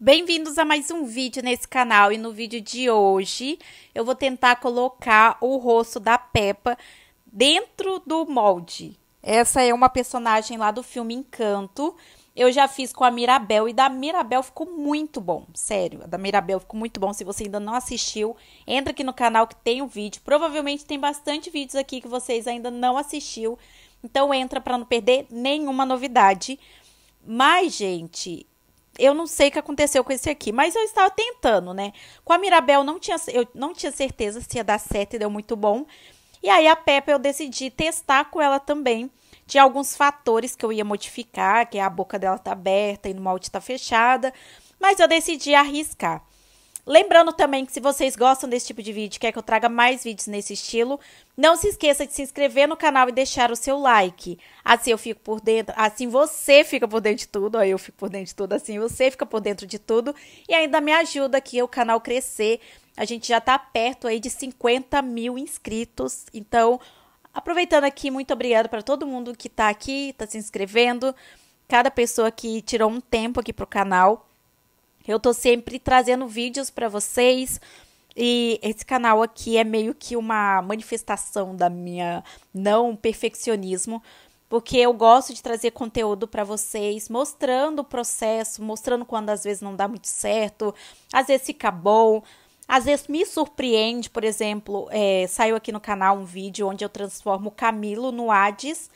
Bem-vindos a mais um vídeo nesse canal e no vídeo de hoje eu vou tentar colocar o rosto da Peppa dentro do molde. Essa é uma personagem lá do filme Encanto. Eu já fiz com a Mirabel e da Mirabel ficou muito bom, sério. A da Mirabel ficou muito bom. Se você ainda não assistiu, entra aqui no canal que tem o um vídeo. Provavelmente tem bastante vídeos aqui que vocês ainda não assistiu. Então entra para não perder nenhuma novidade. Mas, gente, eu não sei o que aconteceu com esse aqui, mas eu estava tentando, né? Com a Mirabel não tinha, eu não tinha certeza se ia dar certo e deu muito bom. E aí a Peppa eu decidi testar com ela também. Tinha alguns fatores que eu ia modificar, que a boca dela tá aberta e no molde tá fechada, mas eu decidi arriscar. Lembrando também que se vocês gostam desse tipo de vídeo, quer que eu traga mais vídeos nesse estilo, não se esqueça de se inscrever no canal e deixar o seu like. Assim eu fico por dentro, assim você fica por dentro de tudo, aí eu fico por dentro de tudo, assim você fica por dentro de tudo e ainda me ajuda aqui o canal crescer. A gente já está perto aí de 50 mil inscritos, então aproveitando aqui, muito obrigada para todo mundo que está aqui, está se inscrevendo, cada pessoa que tirou um tempo aqui pro canal. Eu tô sempre trazendo vídeos para vocês. E esse canal aqui é meio que uma manifestação da minha não perfeccionismo, porque eu gosto de trazer conteúdo para vocês, mostrando o processo, mostrando quando às vezes não dá muito certo, às vezes fica bom, às vezes me surpreende, por exemplo, é, saiu aqui no canal um vídeo onde eu transformo o Camilo no Hades,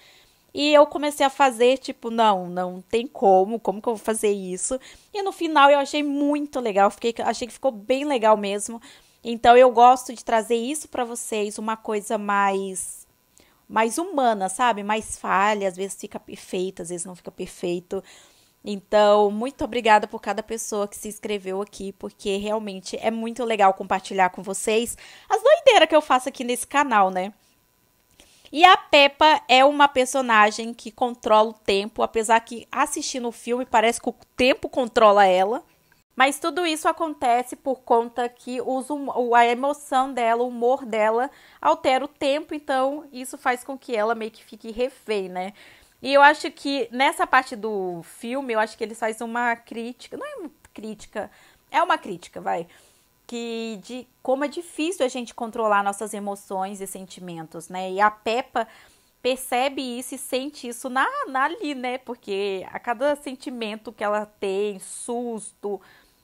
e eu comecei a fazer, tipo, não, não tem como, como que eu vou fazer isso? E no final eu achei muito legal, fiquei, achei que ficou bem legal mesmo. Então eu gosto de trazer isso para vocês, uma coisa mais mais humana, sabe? Mais falha, às vezes fica perfeito, às vezes não fica perfeito. Então, muito obrigada por cada pessoa que se inscreveu aqui, porque realmente é muito legal compartilhar com vocês as doideiras que eu faço aqui nesse canal, né? E a Peppa é uma personagem que controla o tempo, apesar que assistindo o filme parece que o tempo controla ela. Mas tudo isso acontece por conta que os, hum, a emoção dela, o humor dela, altera o tempo, então isso faz com que ela meio que fique refém, né? E eu acho que nessa parte do filme, eu acho que eles fazem uma crítica. Não é uma crítica, é uma crítica, vai que de como é difícil a gente controlar nossas emoções e sentimentos, né? E a Peppa percebe isso e sente isso na, na ali, né? Porque a cada sentimento que ela tem, susto,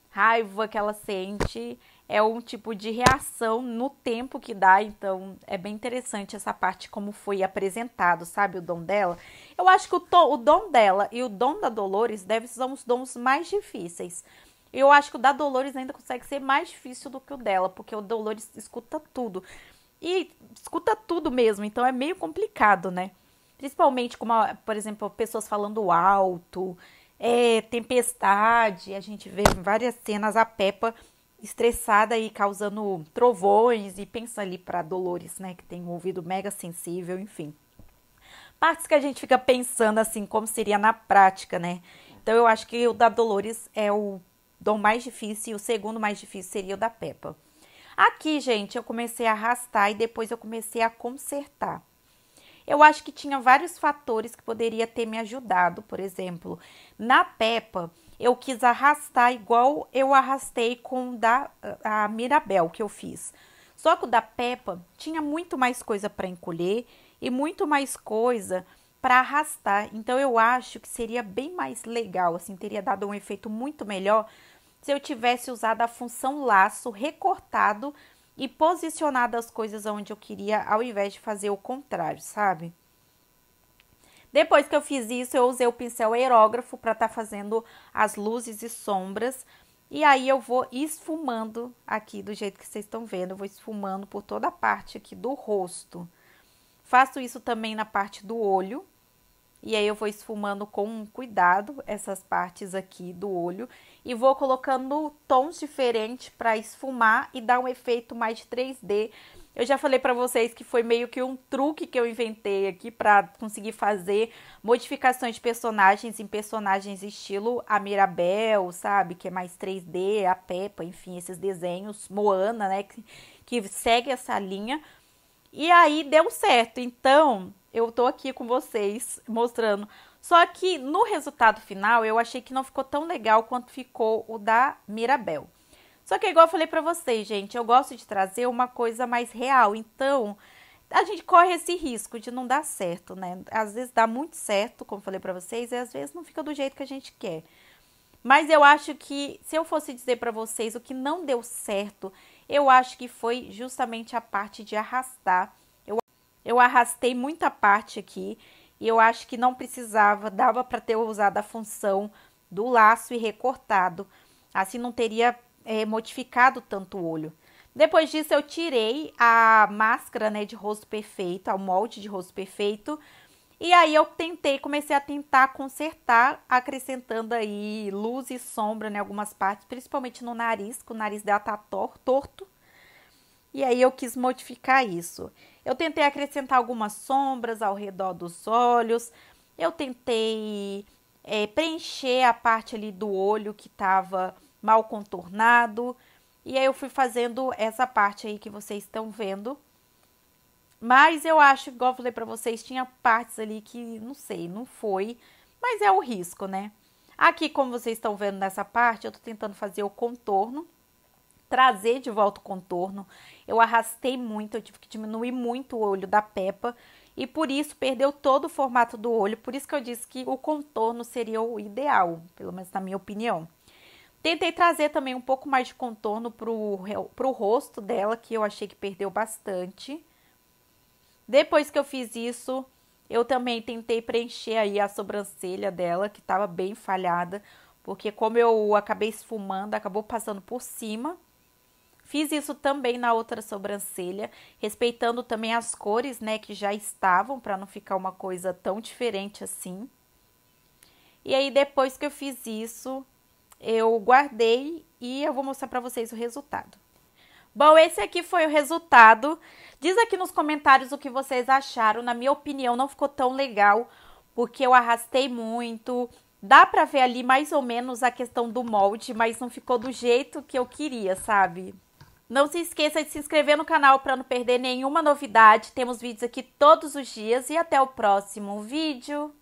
raiva que ela sente, é um tipo de reação no tempo que dá, então é bem interessante essa parte como foi apresentado, sabe, o dom dela. Eu acho que o, to, o dom dela e o dom da Dolores devem ser os dons mais difíceis eu acho que o da Dolores ainda consegue ser mais difícil do que o dela, porque o Dolores escuta tudo. E escuta tudo mesmo, então é meio complicado, né? Principalmente como, por exemplo, pessoas falando alto, é, tempestade, a gente vê várias cenas a Peppa estressada e causando trovões e pensa ali para Dolores, né, que tem um ouvido mega sensível, enfim. Partes que a gente fica pensando assim como seria na prática, né? Então eu acho que o da Dolores é o dom mais difícil e o segundo mais difícil seria o da Peppa. Aqui, gente, eu comecei a arrastar e depois eu comecei a consertar. Eu acho que tinha vários fatores que poderia ter me ajudado. Por exemplo, na Peppa, eu quis arrastar igual eu arrastei com da a Mirabel que eu fiz. Só que o da Peppa tinha muito mais coisa para encolher e muito mais coisa para arrastar. Então eu acho que seria bem mais legal, assim, teria dado um efeito muito melhor se eu tivesse usado a função laço recortado e posicionado as coisas onde eu queria, ao invés de fazer o contrário, sabe? Depois que eu fiz isso, eu usei o pincel aerógrafo para estar tá fazendo as luzes e sombras. E aí eu vou esfumando aqui do jeito que vocês estão vendo, eu vou esfumando por toda a parte aqui do rosto. Faço isso também na parte do olho, e aí eu vou esfumando com cuidado essas partes aqui do olho e vou colocando tons diferentes para esfumar e dar um efeito mais 3D. Eu já falei para vocês que foi meio que um truque que eu inventei aqui para conseguir fazer modificações de personagens em personagens estilo a Mirabel, sabe, que é mais 3D, a Peppa, enfim, esses desenhos Moana, né, que, que segue essa linha e aí deu certo. Então, eu tô aqui com vocês mostrando. Só que no resultado final, eu achei que não ficou tão legal quanto ficou o da Mirabel. Só que igual eu falei para vocês, gente, eu gosto de trazer uma coisa mais real. Então, a gente corre esse risco de não dar certo, né? Às vezes dá muito certo, como falei para vocês, e às vezes não fica do jeito que a gente quer. Mas eu acho que se eu fosse dizer para vocês o que não deu certo eu acho que foi justamente a parte de arrastar. Eu, eu arrastei muita parte aqui e eu acho que não precisava, dava para ter usado a função do laço e recortado. Assim não teria é, modificado tanto o olho. Depois disso, eu tirei a máscara né, de rosto perfeito, o molde de rosto perfeito, e aí eu tentei, comecei a tentar consertar, acrescentando aí luz e sombra em né, algumas partes, principalmente no nariz, que o nariz dela tá tor torto. E aí eu quis modificar isso. Eu tentei acrescentar algumas sombras ao redor dos olhos, eu tentei é, preencher a parte ali do olho que estava mal contornado. E aí eu fui fazendo essa parte aí que vocês estão vendo mas eu acho, igual eu falei para vocês, tinha partes ali que não sei, não foi, mas é o risco, né? Aqui, como vocês estão vendo nessa parte, eu tô tentando fazer o contorno, trazer de volta o contorno. Eu arrastei muito, eu tive que diminuir muito o olho da Peppa e por isso perdeu todo o formato do olho. Por isso que eu disse que o contorno seria o ideal, pelo menos na minha opinião. Tentei trazer também um pouco mais de contorno pro, pro rosto dela, que eu achei que perdeu bastante. Depois que eu fiz isso, eu também tentei preencher aí a sobrancelha dela, que estava bem falhada, porque como eu acabei esfumando, acabou passando por cima. Fiz isso também na outra sobrancelha, respeitando também as cores, né, que já estavam, para não ficar uma coisa tão diferente assim. E aí depois que eu fiz isso, eu guardei e eu vou mostrar para vocês o resultado. Bom, esse aqui foi o resultado. Diz aqui nos comentários o que vocês acharam. Na minha opinião, não ficou tão legal, porque eu arrastei muito. Dá pra ver ali mais ou menos a questão do molde, mas não ficou do jeito que eu queria, sabe? Não se esqueça de se inscrever no canal para não perder nenhuma novidade. Temos vídeos aqui todos os dias e até o próximo vídeo.